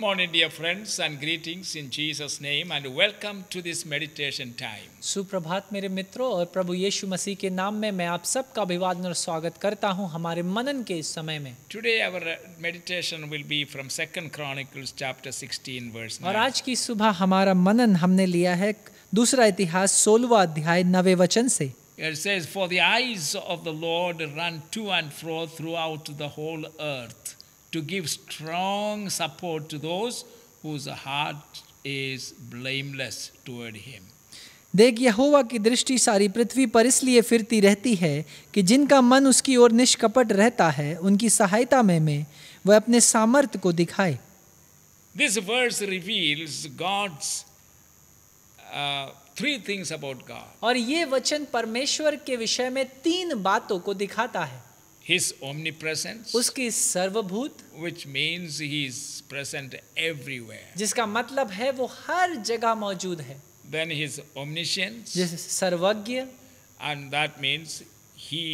morning, dear friends, and greetings in Jesus' name, and welcome to this meditation time. सुप्रभात मेरे मित्रों और प्रभु यीशु मसीह के नाम में मैं आप सबका अभिवादन और स्वागत करता हूं हमारे मनन के इस समय में Today our meditation will be from Second Chronicles chapter 16 verse 9. और आज की सुबह हमारा मनन हमने लिया है दूसरा इतिहास 16वां अध्याय 9वें वचन से It says, For the eyes of the Lord run to and fro throughout the whole earth. to give strong support to those whose heart is blameless toward him. देख यहोवा की दृष्टि सारी पृथ्वी पर इसलिए फिरती रहती है कि जिनका मन उसकी ओर निष्कपट रहता है उनकी सहायता में में वह अपने सामर्थ्य को दिखाए this verse reveals God's three things about God और ये वचन परमेश्वर के विषय में तीन बातों को दिखाता है His omnipresence, उसकी सर्वभूत which means he is present everywhere. जिसका मतलब है वो हर जगह मौजूद है Then his omniscience, जिस सर्वज्ञ and that means he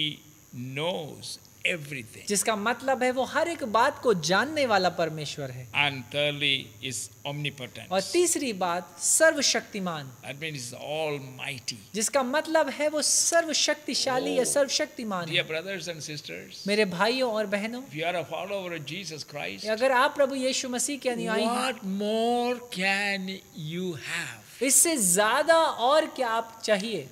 knows everything. जिसका मतलब है वो हर एक बात को जानने वाला परमेश्वर है And thirdly is omnipotent. और तीसरी बात सर्वशक्तिमान That means is almighty. जिसका मतलब है वो सर्वशक्तिशाली oh, या सर्वशक्तिमान dear brothers and sisters, मेरे भाइयों और बहनों if you are a follower of Jesus Christ, अगर आप प्रभु यीशु मसीह के अनुयायी हैं What more can you have? इससे ज्यादा और क्या आप चाहिए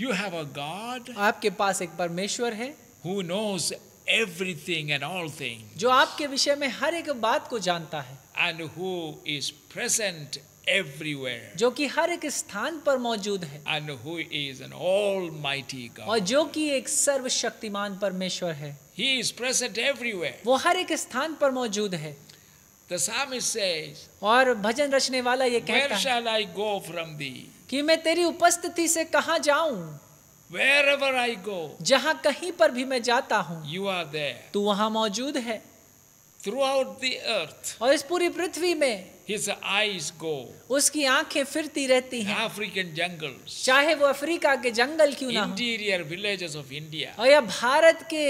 You have a God. आपके पास एक परमेश्वर है who knows everything and all things. jo aapke vishay mein har ek baat ko janta hai And who is present everywhere. jo ki har ek sthan par maujood hai And who is an almighty God. aur jo ki ek sarvashaktiman parmeshwar hai He is present everywhere. wo har ek sthan par maujood hai The psalmist says. aur bhajan rachne wala ye kehta hai Where shall I go from thee? ki main teri upasthiti se kahan जाऊं? Wherever I go, जहाँ कहीं पर भी मैं जाता हूँ you are there. तू वहाँ मौजूद है throughout the earth और इस पूरी पृथ्वी में his eyes go उसकी आंखें फिरती रहती हैं african jungles चाहे वो अफ्रीका के जंगल क्यों ना interior villages of india और या भारत के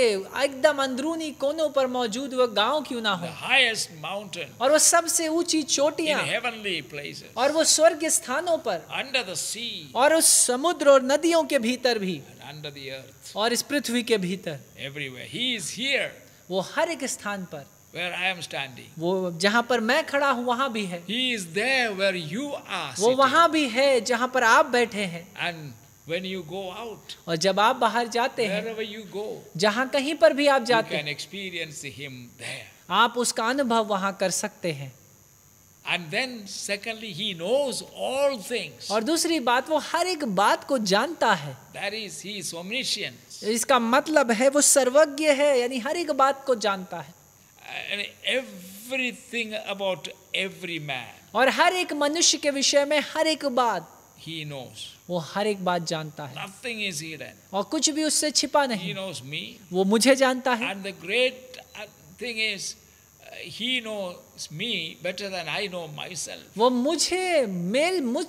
एकदम अंदरूनी कोनों पर मौजूद वो गांव क्यों ना हो the highest mountain और वो सबसे ऊंची चोटियां in heavenly places और वो स्वर्ग स्थानों पर under the sea और उस समुद्र और नदियों के भीतर भी under the earth और इस पृथ्वी के भीतर everywhere he is here वो हर एक स्थान पर where I am standing. wo jahan par main khada hu wahan bhi hai He is there where you are wo wahan bhi hai jahan par aap baithe hain And when you go out, aur jab aap bahar jate hain wherever you go, jahan kahin par bhi aap jate hain you can experience him there. aap uska anubhav wahan kar sakte hain And then secondly, he knows all things. aur dusri baat wo har ek baat ko janta hai That is, he is omniscient. iska matlab hai wo सर्वज्ञ hai yani har ek baat ko janta hai and everything about every man. aur har ek manushya ke vishay mein har ek baat He knows. वो हर एक बात जानता है Nothing is hidden. और कुछ भी उससे छिपा नहीं He knows me. वो मुझे जानता है And the great thing is, he knows me better than I know myself. वो मुझे मेल मुझ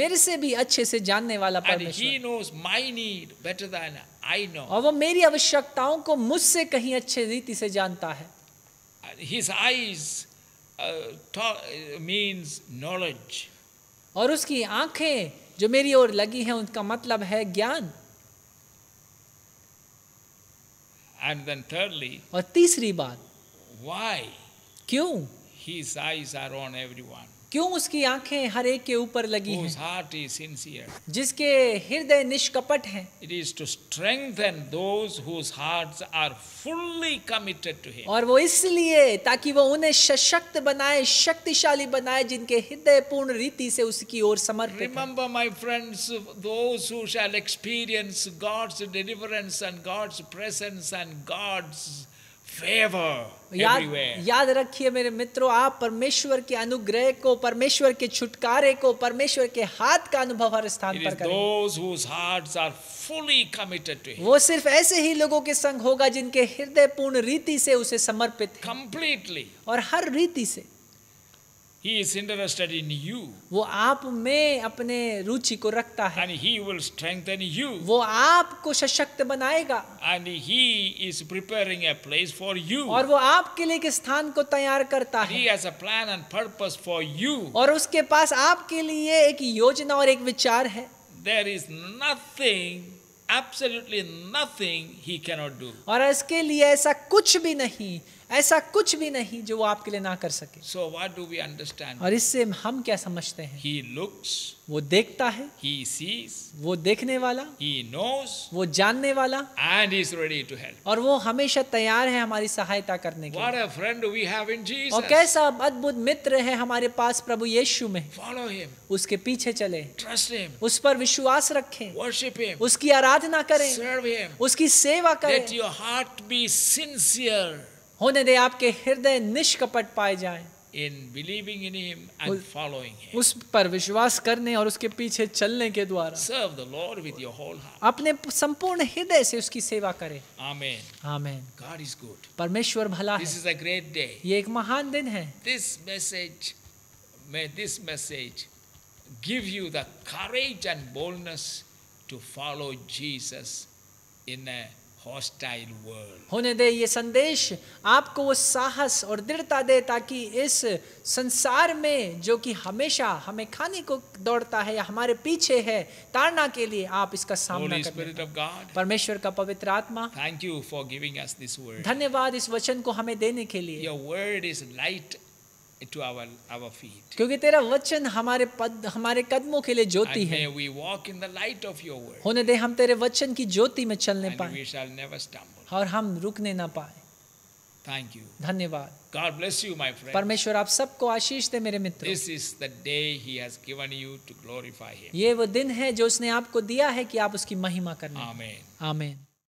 मेरे से भी अच्छे से जानने वाला परमेश्वर. And he knows my need better than I know. और वो मेरी आवश्यकताओं को मुझसे कहीं अच्छे रीति से जानता है. his eyes uh, means knowledge. aur uski aankhein jo meri aur lagi hain unka matlab hai gyan And then thirdly, aur teesri baat why kyun his eyes are on everyone. क्यों उसकी आंखें हर एक के ऊपर लगी हैं? heart is sincere. जिसके हृदय निष्कपट हैं. It is to strengthen those whose hearts are fully committed to Him. और वो इसलिए ताकि वो उन्हें सशक्त बनाए शक्तिशाली बनाए जिनके हृदय पूर्ण रीति से उसकी ओर समर्पित Remember my friends, those who shall experience God's deliverance and God's presence and God's favour याद याद रखिए मेरे मित्रों आप परमेश्वर के अनुग्रह को परमेश्वर के छुटकारे को परमेश्वर के हाथ का अनुभव हर स्थान पर करें वो सिर्फ ऐसे ही लोगों के संग होगा जिनके हृदय पूर्ण रीति से उसे समर्पित कंप्लीटली और हर रीति से He is interested in you. वो आप में अपने रुचि को रखता है. And he will strengthen you. वो आपको सशक्त बनाएगा. And he is preparing a place for you. और वो आपके लिए एक स्थान को तैयार करता है. He has a plan and purpose for you. और उसके पास आपके लिए एक योजना और एक विचार है. There is nothing absolutely nothing he cannot do. और इसके लिए ऐसा कुछ भी नहीं ऐसा कुछ भी नहीं जो वो आपके लिए ना कर सके so what do we understand और इससे हम क्या समझते हैं ही लुक्स वो देखता है ही सीज वो देखने वाला ही नोस वो जानने वाला and is ready to help और वो हमेशा तैयार है हमारी सहायता करने के लिए friend we have in Jesus और कैसा अद्भुत मित्र है हमारे पास प्रभु यीशु में फॉलो हिम उसके पीछे चले ट्रस्ट हिम उस पर विश्वास रखें वर्शिप हिम उसकी आराधना करें सर्व हिम उसकी सेवा करें let your heart be sincere होने दे आपके हृदय निष्कपट पाए जाएं in believing in him and following him उस पर विश्वास करने और उसके पीछे चलने के द्वारा serve the lord with your whole heart अपने संपूर्ण हृदय से उसकी सेवा करें amen amen god is good परमेश्वर भला this है this is a great day ये एक महान दिन है this message may this message give you the courage and boldness to follow jesus in a hostile world. होने दे ये संदेश आपको वो साहस और दृढ़ता दे ताकि इस संसार में जो कि हमेशा हमें खाने को दौड़ता है या हमारे पीछे है तारना के लिए आप इसका सामना कर परमेश्वर का पवित्र आत्मा thank you for giving us this word. धन्यवाद इस वचन को हमें देने के लिए Your word is light to our, our feet. क्योंकि तेरा वचन हमारे पद हमारे कदमों के लिए ज्योति है we walk in the light of your word. होने दे हम तेरे वचन की ज्योति में चलने पाए we shall never stumble. और हम रुकने ना पाए थैंक यू धन्यवाद God bless you, my friend. परमेश्वर आप सबको आशीष दे मेरे मित्र This is the day He has given you to glorify Him. ये वो दिन है जो उसने आपको दिया है कि आप उसकी महिमा करना आमीन आमीन